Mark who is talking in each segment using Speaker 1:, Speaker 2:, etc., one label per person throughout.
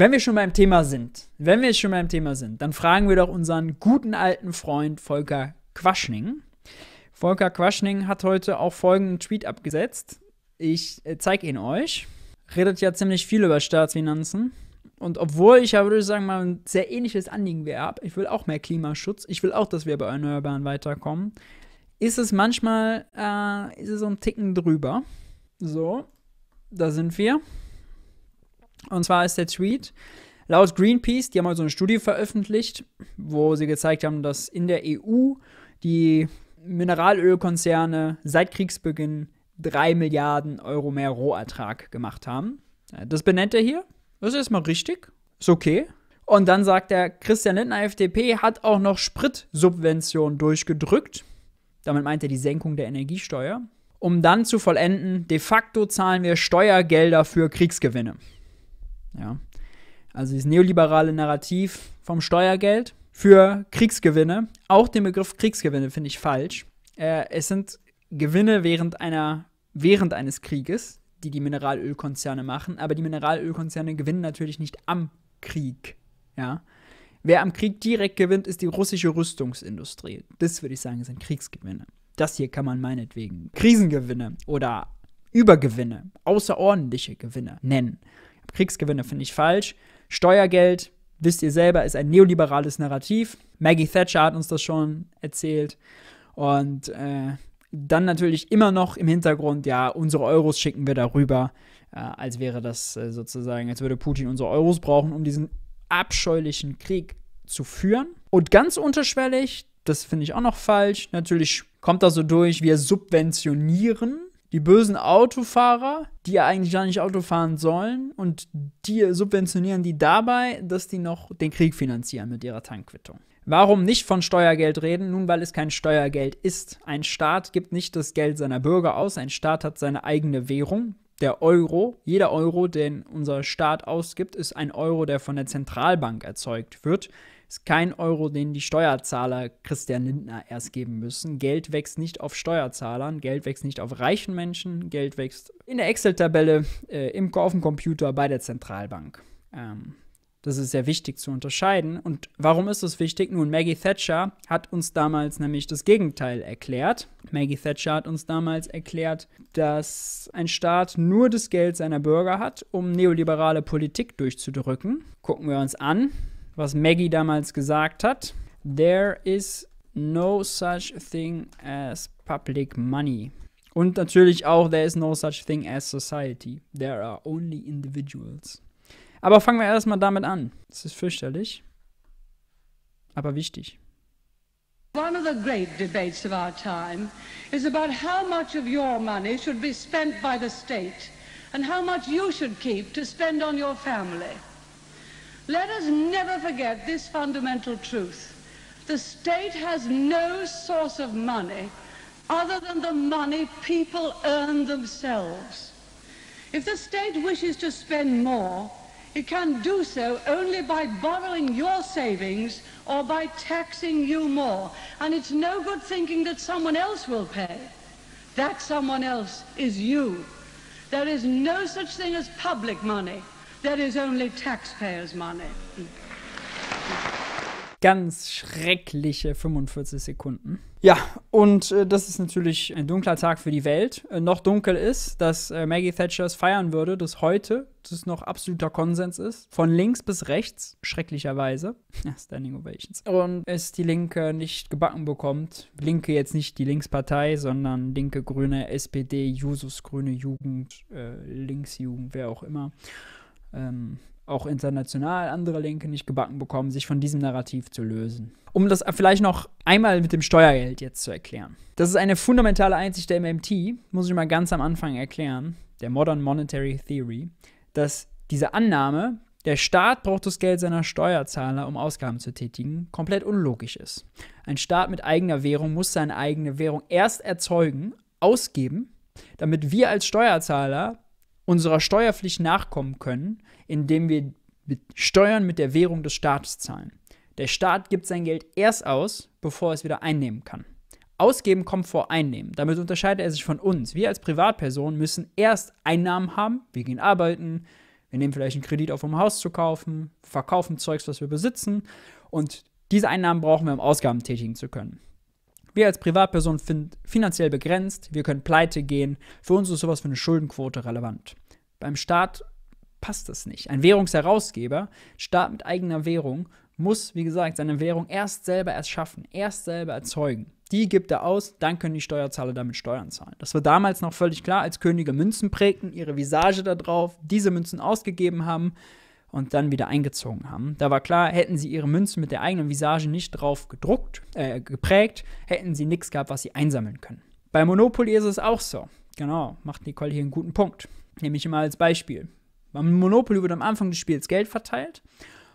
Speaker 1: Wenn wir schon beim Thema sind, wenn wir schon beim Thema sind, dann fragen wir doch unseren guten alten Freund Volker Quaschning. Volker Quaschning hat heute auch folgenden Tweet abgesetzt. Ich äh, zeige ihn euch. Redet ja ziemlich viel über Staatsfinanzen. Und obwohl ich ja, würde ich sagen, mal ein sehr ähnliches Anliegen wie ich will auch mehr Klimaschutz, ich will auch, dass wir bei Erneuerbaren weiterkommen, ist es manchmal, äh, ist es so ein Ticken drüber. So, da sind wir. Und zwar ist der Tweet, laut Greenpeace, die haben mal so eine Studie veröffentlicht, wo sie gezeigt haben, dass in der EU die Mineralölkonzerne seit Kriegsbeginn 3 Milliarden Euro mehr Rohertrag gemacht haben. Das benennt er hier. Das ist erstmal richtig. Ist okay. Und dann sagt er, Christian Lindner, FDP, hat auch noch Spritsubventionen durchgedrückt. Damit meint er die Senkung der Energiesteuer. Um dann zu vollenden, de facto zahlen wir Steuergelder für Kriegsgewinne. Ja. Also dieses neoliberale Narrativ vom Steuergeld für Kriegsgewinne. Auch den Begriff Kriegsgewinne finde ich falsch. Äh, es sind Gewinne während, einer, während eines Krieges, die die Mineralölkonzerne machen. Aber die Mineralölkonzerne gewinnen natürlich nicht am Krieg. Ja. Wer am Krieg direkt gewinnt, ist die russische Rüstungsindustrie. Das würde ich sagen, sind Kriegsgewinne. Das hier kann man meinetwegen Krisengewinne oder Übergewinne, außerordentliche Gewinne nennen. Kriegsgewinne finde ich falsch. Steuergeld, wisst ihr selber, ist ein neoliberales Narrativ. Maggie Thatcher hat uns das schon erzählt. Und äh, dann natürlich immer noch im Hintergrund, ja, unsere Euros schicken wir darüber, äh, als wäre das äh, sozusagen, als würde Putin unsere Euros brauchen, um diesen abscheulichen Krieg zu führen. Und ganz unterschwellig, das finde ich auch noch falsch, natürlich kommt da so durch, wir subventionieren die bösen Autofahrer, die ja eigentlich gar nicht Auto fahren sollen, und die subventionieren die dabei, dass die noch den Krieg finanzieren mit ihrer Tankquittung. Warum nicht von Steuergeld reden? Nun, weil es kein Steuergeld ist. Ein Staat gibt nicht das Geld seiner Bürger aus, ein Staat hat seine eigene Währung, der Euro, jeder Euro, den unser Staat ausgibt, ist ein Euro, der von der Zentralbank erzeugt wird. Ist kein Euro, den die Steuerzahler Christian Lindner erst geben müssen. Geld wächst nicht auf Steuerzahlern, Geld wächst nicht auf reichen Menschen, Geld wächst in der Excel-Tabelle, äh, im auf dem Computer, bei der Zentralbank. Ähm, das ist sehr wichtig zu unterscheiden. Und warum ist es wichtig? Nun, Maggie Thatcher hat uns damals nämlich das Gegenteil erklärt. Maggie Thatcher hat uns damals erklärt, dass ein Staat nur das Geld seiner Bürger hat, um neoliberale Politik durchzudrücken. Gucken wir uns an was Maggie damals gesagt hat. There is no such thing as public money. Und natürlich auch, there is no such thing as society. There are only individuals. Aber fangen wir erstmal damit an. Das ist fürchterlich, aber wichtig.
Speaker 2: One of the great debates of our time is about how much of your money should be spent by the state and how much you should keep to spend on your family. Let us never forget this fundamental truth. The state has no source of money other than the money people earn themselves. If the state wishes to spend more, it can do so only by borrowing your savings or by taxing you more. And it's no good thinking that someone else will pay. That someone else is you. There is no such thing as public money. That is only taxpayers' money.
Speaker 1: Ganz schreckliche 45 Sekunden. Ja, und äh, das ist natürlich ein dunkler Tag für die Welt. Äh, noch dunkel ist, dass äh, Maggie Thatcher es feiern würde, dass heute das noch absoluter Konsens ist. Von links bis rechts, schrecklicherweise. Ja, Standing Ovations. Und es die Linke nicht gebacken bekommt. Linke jetzt nicht die Linkspartei, sondern Linke, Grüne, SPD, Jusos, Grüne Jugend, äh, Linksjugend, wer auch immer ähm, auch international andere Linke nicht gebacken bekommen, sich von diesem Narrativ zu lösen. Um das vielleicht noch einmal mit dem Steuergeld jetzt zu erklären. Das ist eine fundamentale Einsicht der MMT, muss ich mal ganz am Anfang erklären, der Modern Monetary Theory, dass diese Annahme, der Staat braucht das Geld seiner Steuerzahler, um Ausgaben zu tätigen, komplett unlogisch ist. Ein Staat mit eigener Währung muss seine eigene Währung erst erzeugen, ausgeben, damit wir als Steuerzahler unserer Steuerpflicht nachkommen können, indem wir Steuern mit der Währung des Staates zahlen. Der Staat gibt sein Geld erst aus, bevor er es wieder einnehmen kann. Ausgeben kommt vor Einnehmen. Damit unterscheidet er sich von uns. Wir als Privatperson müssen erst Einnahmen haben. Wir gehen arbeiten, wir nehmen vielleicht einen Kredit auf, um ein Haus zu kaufen, verkaufen Zeugs, was wir besitzen. Und diese Einnahmen brauchen wir, um Ausgaben tätigen zu können. Wir als Privatperson sind finanziell begrenzt, wir können pleite gehen. Für uns ist sowas wie eine Schuldenquote relevant. Beim Staat passt das nicht. Ein Währungsherausgeber, Staat mit eigener Währung, muss, wie gesagt, seine Währung erst selber erschaffen, erst selber erzeugen. Die gibt er aus, dann können die Steuerzahler damit Steuern zahlen. Das war damals noch völlig klar, als Könige Münzen prägten, ihre Visage da drauf, diese Münzen ausgegeben haben und dann wieder eingezogen haben. Da war klar, hätten sie ihre Münzen mit der eigenen Visage nicht drauf gedruckt, äh, geprägt, hätten sie nichts gehabt, was sie einsammeln können. Bei Monopoly ist es auch so. Genau, macht Nicole hier einen guten Punkt. Nehme ich mal als Beispiel. Beim Monopoly wird am Anfang des Spiels Geld verteilt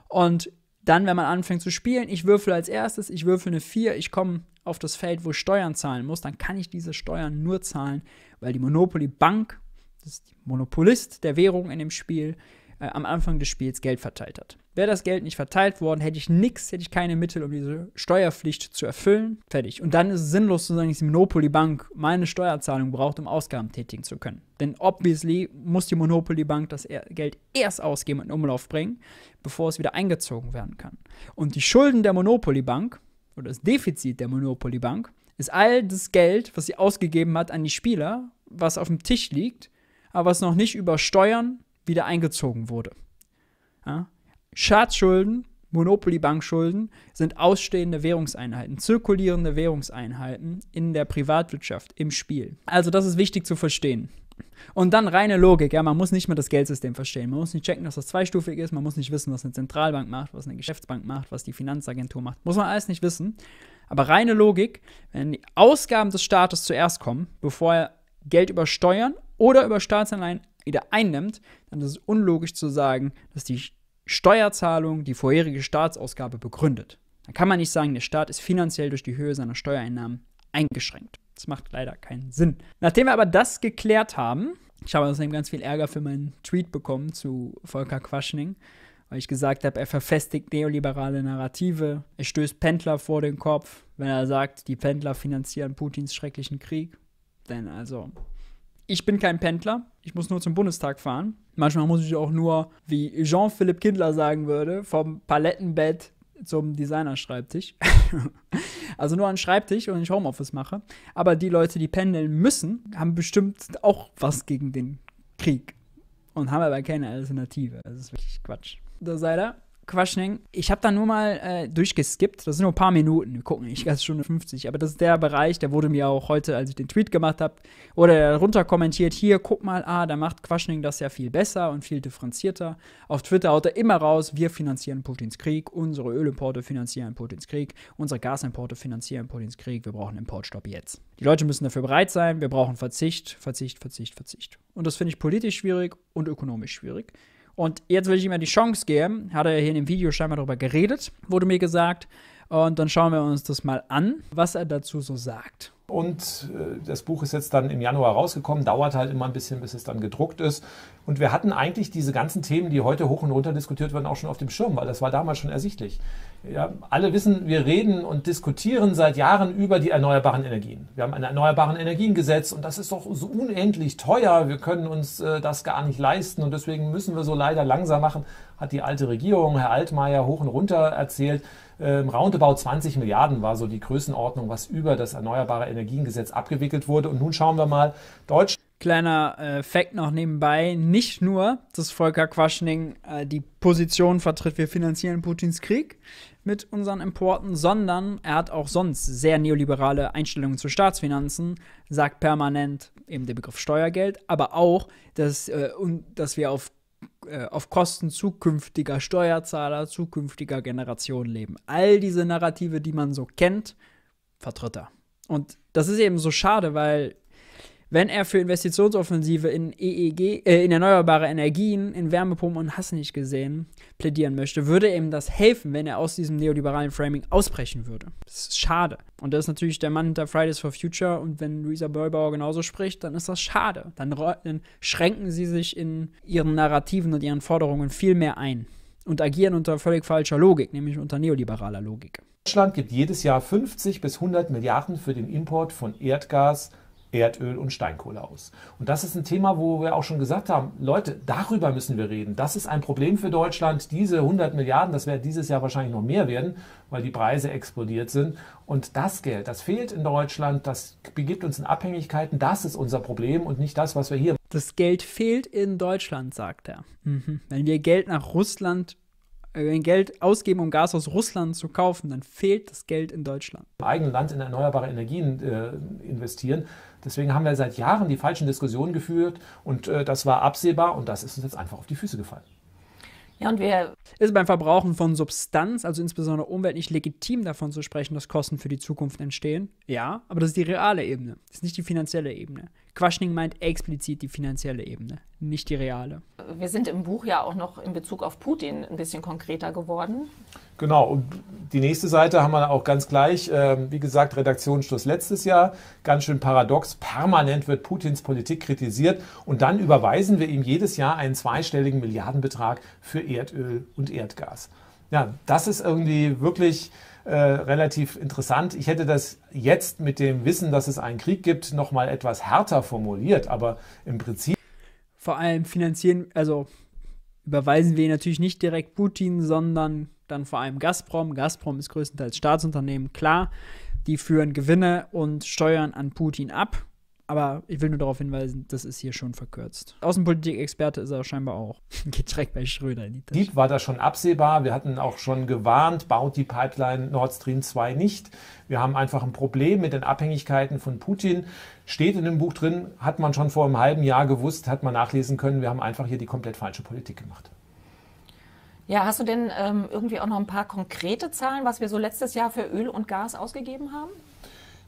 Speaker 1: und dann, wenn man anfängt zu spielen, ich würfle als erstes, ich würfle eine 4, ich komme auf das Feld, wo ich Steuern zahlen muss, dann kann ich diese Steuern nur zahlen, weil die Monopoly Bank, das ist die Monopolist der Währung in dem Spiel, äh, am Anfang des Spiels Geld verteilt hat. Wäre das Geld nicht verteilt worden, hätte ich nichts, hätte ich keine Mittel, um diese Steuerpflicht zu erfüllen. Fertig. Und dann ist es sinnlos zu sagen, dass die Monopoly Bank meine Steuerzahlung braucht, um Ausgaben tätigen zu können. Denn obviously muss die Monopoly Bank das e-, Geld erst ausgeben und in Umlauf bringen, bevor es wieder eingezogen werden kann. Und die Schulden der Monopoly Bank oder das Defizit der Monopoly Bank ist all das Geld, was sie ausgegeben hat an die Spieler, was auf dem Tisch liegt, aber was noch nicht über Steuern wieder eingezogen wurde. Ja? Staatsschulden, Monopoly-Bankschulden sind ausstehende Währungseinheiten, zirkulierende Währungseinheiten in der Privatwirtschaft im Spiel. Also das ist wichtig zu verstehen. Und dann reine Logik, ja, man muss nicht mehr das Geldsystem verstehen. Man muss nicht checken, dass das zweistufig ist, man muss nicht wissen, was eine Zentralbank macht, was eine Geschäftsbank macht, was die Finanzagentur macht. Muss man alles nicht wissen. Aber reine Logik, wenn die Ausgaben des Staates zuerst kommen, bevor er Geld über Steuern oder über Staatsanleihen wieder einnimmt, dann ist es unlogisch zu sagen, dass die Steuerzahlung die vorherige Staatsausgabe begründet. Dann kann man nicht sagen, der Staat ist finanziell durch die Höhe seiner Steuereinnahmen eingeschränkt. Das macht leider keinen Sinn. Nachdem wir aber das geklärt haben, ich habe außerdem ganz viel Ärger für meinen Tweet bekommen zu Volker Quaschning, weil ich gesagt habe, er verfestigt neoliberale Narrative, er stößt Pendler vor den Kopf, wenn er sagt, die Pendler finanzieren Putins schrecklichen Krieg. Denn also, ich bin kein Pendler, ich muss nur zum Bundestag fahren. Manchmal muss ich auch nur, wie Jean-Philippe Kindler sagen würde, vom Palettenbett zum Designerschreibtisch. also nur an Schreibtisch und ich Homeoffice mache. Aber die Leute, die pendeln müssen, haben bestimmt auch was gegen den Krieg und haben aber keine Alternative. Das ist wirklich Quatsch. Da sei da. Questioning. Ich habe da nur mal äh, durchgeskippt. Das sind nur ein paar Minuten. Wir gucken, ich ist schon 50. Aber das ist der Bereich, der wurde mir auch heute, als ich den Tweet gemacht habe, oder runter kommentiert: Hier, guck mal, ah, da macht Questioning das ja viel besser und viel differenzierter. Auf Twitter haut er immer raus: Wir finanzieren Putins Krieg, unsere Ölimporte finanzieren Putins Krieg, unsere Gasimporte finanzieren Putins Krieg. Wir brauchen Importstopp jetzt. Die Leute müssen dafür bereit sein. Wir brauchen Verzicht, Verzicht, Verzicht, Verzicht. Und das finde ich politisch schwierig und ökonomisch schwierig. Und jetzt will ich ihm ja die Chance geben, hat er hier in dem Video scheinbar darüber geredet, wurde mir gesagt, und dann schauen wir uns das mal an, was er dazu so
Speaker 2: sagt. Und äh, das Buch ist jetzt dann im Januar rausgekommen, dauert halt immer ein bisschen, bis es dann gedruckt ist. Und wir hatten eigentlich diese ganzen Themen, die heute hoch und runter diskutiert werden, auch schon auf dem Schirm, weil das war damals schon ersichtlich. Ja, alle wissen, wir reden und diskutieren seit Jahren über die erneuerbaren Energien. Wir haben ein erneuerbaren Energiengesetz und das ist doch so unendlich teuer. Wir können uns äh, das gar nicht leisten und deswegen müssen wir so leider langsam machen, hat die alte Regierung, Herr Altmaier, hoch und runter erzählt. Ähm, roundabout 20 Milliarden war so die Größenordnung, was über das Erneuerbare Energiengesetz abgewickelt wurde. Und nun schauen wir mal, Deutschland. Kleiner
Speaker 1: äh, Fact noch nebenbei: Nicht nur, dass Volker Quaschning äh, die Position vertritt, wir finanzieren Putins Krieg mit unseren Importen, sondern er hat auch sonst sehr neoliberale Einstellungen zu Staatsfinanzen, sagt permanent eben den Begriff Steuergeld, aber auch, dass, äh, und, dass wir auf äh, auf Kosten zukünftiger Steuerzahler, zukünftiger Generationen leben. All diese Narrative, die man so kennt, vertritt er. Und das ist eben so schade, weil wenn er für Investitionsoffensive in EEG, äh, in erneuerbare Energien, in Wärmepumpen und Hass nicht gesehen plädieren möchte, würde ihm das helfen, wenn er aus diesem neoliberalen Framing ausbrechen würde. Das ist schade. Und das ist natürlich der Mann hinter Fridays for Future und wenn Luisa Neubauer genauso spricht, dann ist das schade. Dann, dann schränken sie sich in ihren Narrativen und ihren Forderungen viel mehr ein und
Speaker 2: agieren unter völlig falscher Logik, nämlich unter neoliberaler Logik. Deutschland gibt jedes Jahr 50 bis 100 Milliarden für den Import von Erdgas Erdöl und Steinkohle aus. Und das ist ein Thema, wo wir auch schon gesagt haben, Leute, darüber müssen wir reden. Das ist ein Problem für Deutschland. Diese 100 Milliarden, das wird dieses Jahr wahrscheinlich noch mehr werden, weil die Preise explodiert sind. Und das Geld, das fehlt in Deutschland, das begibt uns in Abhängigkeiten. Das ist unser Problem und nicht das, was wir hier. Das Geld fehlt in Deutschland, sagt er. Mhm. Wenn wir Geld nach Russland wenn äh, Geld ausgeben, um Gas aus Russland zu kaufen, dann fehlt das Geld in Deutschland. Im eigenen Land in erneuerbare Energien äh, investieren. Deswegen haben wir seit Jahren die falschen Diskussionen geführt und äh, das war absehbar und das ist uns jetzt einfach auf die Füße gefallen. Ja, und wir
Speaker 1: ist beim Verbrauchen von Substanz, also insbesondere Umwelt, nicht legitim davon zu sprechen, dass Kosten für die Zukunft entstehen? Ja, aber das ist die reale Ebene, das ist nicht die finanzielle Ebene. Quaschning meint explizit
Speaker 2: die finanzielle Ebene, nicht die reale.
Speaker 1: Wir sind im Buch ja auch noch in Bezug auf Putin ein bisschen konkreter geworden.
Speaker 2: Genau, und die nächste Seite haben wir auch ganz gleich. Ähm, wie gesagt, Redaktionsschluss letztes Jahr. Ganz schön paradox. Permanent wird Putins Politik kritisiert und dann überweisen wir ihm jedes Jahr einen zweistelligen Milliardenbetrag für Erdöl und Erdgas. Ja, das ist irgendwie wirklich äh, relativ interessant. Ich hätte das jetzt mit dem Wissen, dass es einen Krieg gibt, nochmal etwas härter formuliert, aber im Prinzip. Vor allem finanzieren, also überweisen wir natürlich nicht direkt
Speaker 1: Putin, sondern dann vor allem Gazprom. Gazprom ist größtenteils Staatsunternehmen, klar. Die führen Gewinne und Steuern an Putin ab. Aber ich will nur darauf hinweisen, das ist hier
Speaker 2: schon verkürzt. Außenpolitik-Experte ist er scheinbar auch. Geht direkt bei Schröder in die Tasche. Dieb war das schon absehbar. Wir hatten auch schon gewarnt, baut die Pipeline Nord Stream 2 nicht. Wir haben einfach ein Problem mit den Abhängigkeiten von Putin. Steht in dem Buch drin, hat man schon vor einem halben Jahr gewusst, hat man nachlesen können. Wir haben einfach hier die komplett falsche Politik gemacht.
Speaker 1: Ja, hast du denn ähm, irgendwie auch noch ein paar konkrete Zahlen, was wir so letztes Jahr für Öl und Gas ausgegeben haben?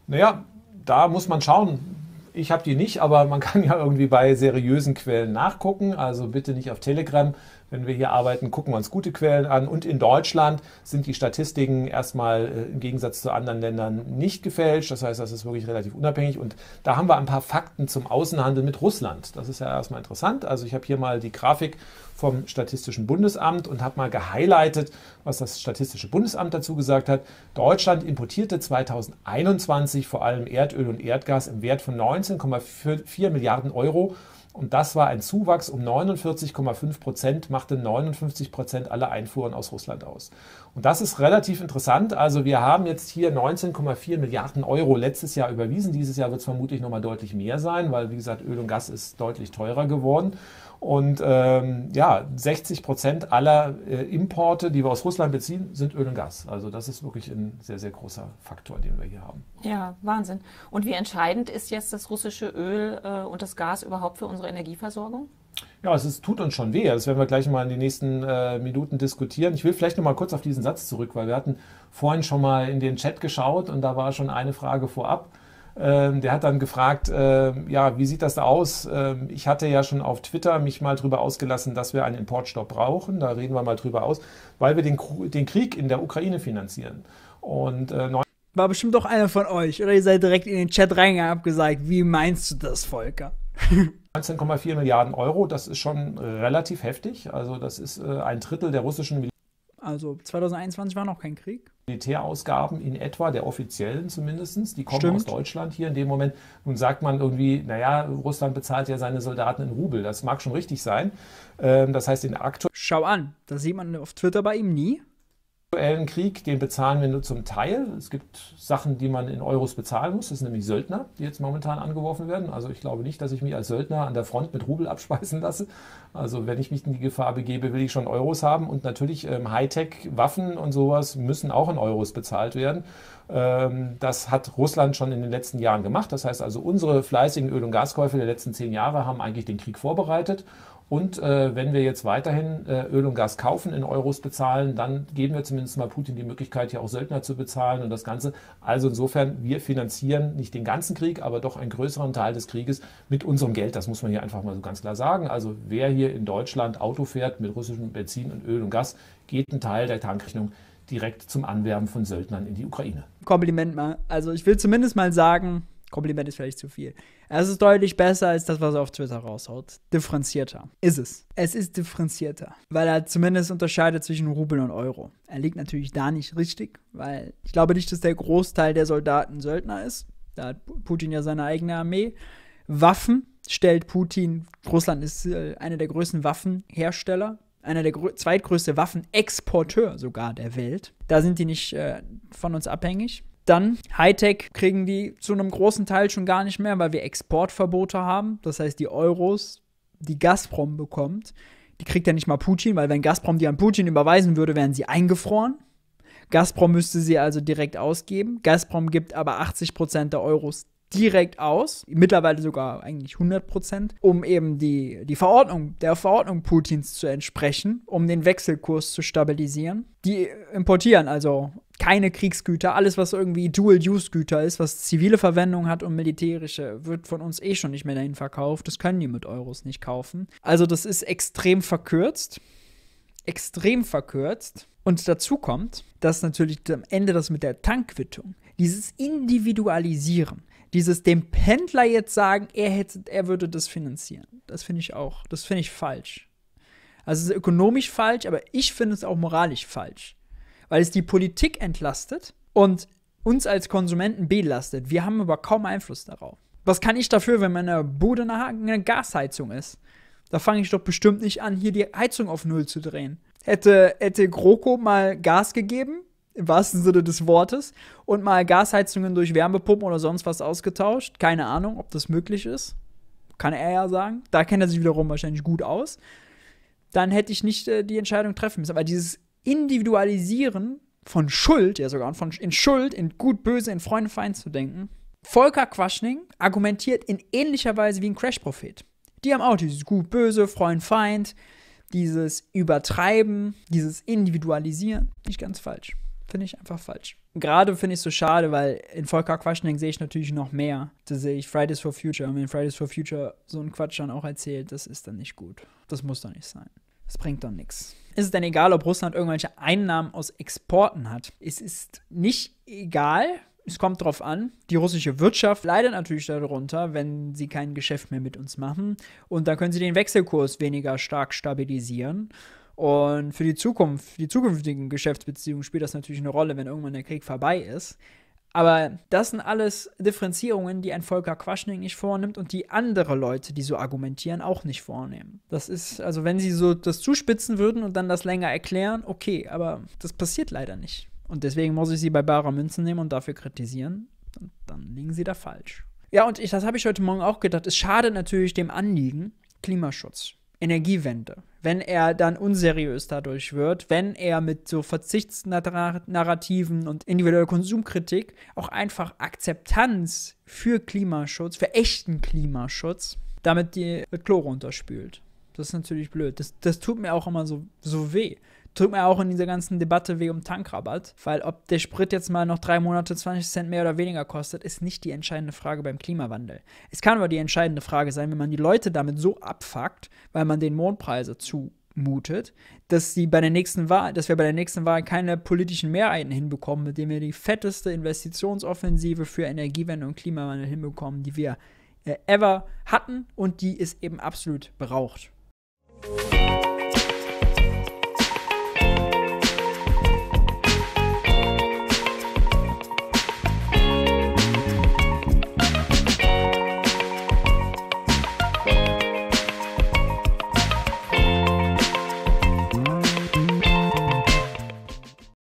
Speaker 2: Naja, da muss man schauen, ich habe die nicht, aber man kann ja irgendwie bei seriösen Quellen nachgucken. Also bitte nicht auf Telegram wenn wir hier arbeiten, gucken wir uns gute Quellen an. Und in Deutschland sind die Statistiken erstmal äh, im Gegensatz zu anderen Ländern nicht gefälscht. Das heißt, das ist wirklich relativ unabhängig. Und da haben wir ein paar Fakten zum Außenhandel mit Russland. Das ist ja erstmal interessant. Also ich habe hier mal die Grafik vom Statistischen Bundesamt und habe mal gehighlightet, was das Statistische Bundesamt dazu gesagt hat. Deutschland importierte 2021 vor allem Erdöl und Erdgas im Wert von 19,4 Milliarden Euro und das war ein Zuwachs um 49,5 Prozent, machte 59 Prozent aller Einfuhren aus Russland aus. Und das ist relativ interessant. Also wir haben jetzt hier 19,4 Milliarden Euro letztes Jahr überwiesen. Dieses Jahr wird es vermutlich nochmal deutlich mehr sein, weil, wie gesagt, Öl und Gas ist deutlich teurer geworden. Und ähm, ja, 60 Prozent aller äh, Importe, die wir aus Russland beziehen, sind Öl und Gas. Also das ist wirklich ein sehr, sehr großer Faktor, den wir hier haben.
Speaker 1: Ja, Wahnsinn. Und wie entscheidend ist jetzt das russische Öl äh, und das Gas überhaupt für unsere Energieversorgung?
Speaker 2: Ja, es ist, tut uns schon weh. Das werden wir gleich mal in den nächsten äh, Minuten diskutieren. Ich will vielleicht noch mal kurz auf diesen Satz zurück, weil wir hatten vorhin schon mal in den Chat geschaut und da war schon eine Frage vorab. Ähm, der hat dann gefragt, äh, ja, wie sieht das da aus? Ähm, ich hatte ja schon auf Twitter mich mal drüber ausgelassen, dass wir einen Importstopp brauchen. Da reden wir mal drüber aus, weil wir den, den Krieg in der Ukraine finanzieren. Und äh, war bestimmt auch einer von euch, oder ihr seid direkt in den Chat reingegangen und habt gesagt, wie meinst du das, Volker? 19,4 Milliarden Euro, das ist schon relativ heftig. Also das ist äh, ein Drittel der russischen also 2021 war noch kein Krieg. Militärausgaben in etwa, der offiziellen zumindest, die kommen Stimmt. aus Deutschland hier in dem Moment. Nun sagt man irgendwie, naja, Russland bezahlt ja seine Soldaten in Rubel. Das mag schon richtig sein. Ähm, das heißt, in Aktor. Schau an, das sieht man auf Twitter bei ihm nie aktuellen Krieg, den bezahlen wir nur zum Teil. Es gibt Sachen, die man in Euros bezahlen muss. Das sind nämlich Söldner, die jetzt momentan angeworfen werden. Also ich glaube nicht, dass ich mich als Söldner an der Front mit Rubel abspeisen lasse. Also wenn ich mich in die Gefahr begebe, will ich schon Euros haben. Und natürlich ähm, Hightech-Waffen und sowas müssen auch in Euros bezahlt werden. Ähm, das hat Russland schon in den letzten Jahren gemacht. Das heißt also, unsere fleißigen Öl- und Gaskäufe der letzten zehn Jahre haben eigentlich den Krieg vorbereitet. Und äh, wenn wir jetzt weiterhin äh, Öl und Gas kaufen, in Euros bezahlen, dann geben wir zumindest mal Putin die Möglichkeit, hier auch Söldner zu bezahlen und das Ganze. Also insofern, wir finanzieren nicht den ganzen Krieg, aber doch einen größeren Teil des Krieges mit unserem Geld. Das muss man hier einfach mal so ganz klar sagen. Also wer hier in Deutschland Auto fährt mit russischem Benzin und Öl und Gas, geht einen Teil der Tankrechnung direkt zum Anwerben von Söldnern in die Ukraine. Kompliment mal. Also
Speaker 1: ich will zumindest mal sagen, Kompliment ist vielleicht zu viel. Es ist deutlich besser als das, was er auf Twitter raushaut. Differenzierter. Ist es. Es ist differenzierter. Weil er zumindest unterscheidet zwischen Rubel und Euro. Er liegt natürlich da nicht richtig, weil ich glaube nicht, dass der Großteil der Soldaten Söldner ist. Da hat Putin ja seine eigene Armee. Waffen stellt Putin, Russland ist äh, einer der größten Waffenhersteller, einer der zweitgrößte Waffenexporteur sogar der Welt. Da sind die nicht äh, von uns abhängig. Dann Hightech kriegen die zu einem großen Teil schon gar nicht mehr, weil wir Exportverbote haben. Das heißt, die Euros, die Gazprom bekommt, die kriegt ja nicht mal Putin, weil wenn Gazprom die an Putin überweisen würde, wären sie eingefroren. Gazprom müsste sie also direkt ausgeben. Gazprom gibt aber 80% der Euros direkt aus, mittlerweile sogar eigentlich 100 Prozent, um eben die, die Verordnung, der Verordnung Putins zu entsprechen, um den Wechselkurs zu stabilisieren. Die importieren also keine Kriegsgüter, alles, was irgendwie Dual-Use-Güter ist, was zivile Verwendung hat und militärische, wird von uns eh schon nicht mehr dahin verkauft. Das können die mit Euros nicht kaufen. Also das ist extrem verkürzt. Extrem verkürzt. Und dazu kommt, dass natürlich am Ende das mit der Tankquittung, dieses Individualisieren, dieses dem Pendler jetzt sagen, er hätte, er würde das finanzieren. Das finde ich auch, das finde ich falsch. Also es ist ökonomisch falsch, aber ich finde es auch moralisch falsch, weil es die Politik entlastet und uns als Konsumenten belastet. Wir haben aber kaum Einfluss darauf. Was kann ich dafür, wenn meine Bude eine Gasheizung ist? Da fange ich doch bestimmt nicht an, hier die Heizung auf Null zu drehen. Hätte, hätte GroKo mal Gas gegeben, im wahrsten Sinne des Wortes, und mal Gasheizungen durch Wärmepumpen oder sonst was ausgetauscht. Keine Ahnung, ob das möglich ist. Kann er ja sagen. Da kennt er sich wiederum wahrscheinlich gut aus. Dann hätte ich nicht äh, die Entscheidung treffen müssen. Aber dieses Individualisieren von Schuld, ja sogar, von in Schuld, in gut, böse, in Freund, Feind zu denken. Volker Quaschning argumentiert in ähnlicher Weise wie ein Crash-Prophet. Die haben auch dieses gut, böse, Freund, Feind, dieses Übertreiben, dieses Individualisieren. Nicht ganz falsch finde ich einfach falsch. Gerade finde ich es so schade, weil in Volker Quaschning sehe ich natürlich noch mehr. Da sehe ich Fridays for Future. Und wenn Fridays for Future so einen Quatsch dann auch erzählt, das ist dann nicht gut. Das muss doch nicht sein. Das bringt doch nichts. Ist es denn egal, ob Russland irgendwelche Einnahmen aus Exporten hat? Es ist nicht egal, es kommt drauf an. Die russische Wirtschaft leidet natürlich darunter, wenn sie kein Geschäft mehr mit uns machen. Und da können sie den Wechselkurs weniger stark stabilisieren. Und für die Zukunft, für die zukünftigen Geschäftsbeziehungen spielt das natürlich eine Rolle, wenn irgendwann der Krieg vorbei ist. Aber das sind alles Differenzierungen, die ein Volker Quaschning nicht vornimmt und die andere Leute, die so argumentieren, auch nicht vornehmen. Das ist, also wenn sie so das zuspitzen würden und dann das länger erklären, okay, aber das passiert leider nicht. Und deswegen muss ich sie bei barer Münzen nehmen und dafür kritisieren. Und dann liegen sie da falsch. Ja, und ich, das habe ich heute Morgen auch gedacht. Es schadet natürlich dem Anliegen Klimaschutz. Energiewende, wenn er dann unseriös dadurch wird, wenn er mit so Verzichtsnarrativen und individueller Konsumkritik auch einfach Akzeptanz für Klimaschutz, für echten Klimaschutz, damit die mit Chlor runterspült. Das ist natürlich blöd. Das, das tut mir auch immer so, so weh tut mir auch in dieser ganzen Debatte weh um Tankrabatt, weil ob der Sprit jetzt mal noch drei Monate 20 Cent mehr oder weniger kostet, ist nicht die entscheidende Frage beim Klimawandel. Es kann aber die entscheidende Frage sein, wenn man die Leute damit so abfuckt, weil man den Mondpreise zumutet, dass sie bei der nächsten Wahl, dass wir bei der nächsten Wahl keine politischen Mehrheiten hinbekommen, mit denen wir die fetteste Investitionsoffensive für Energiewende und Klimawandel hinbekommen, die wir äh, ever hatten und die es eben absolut braucht.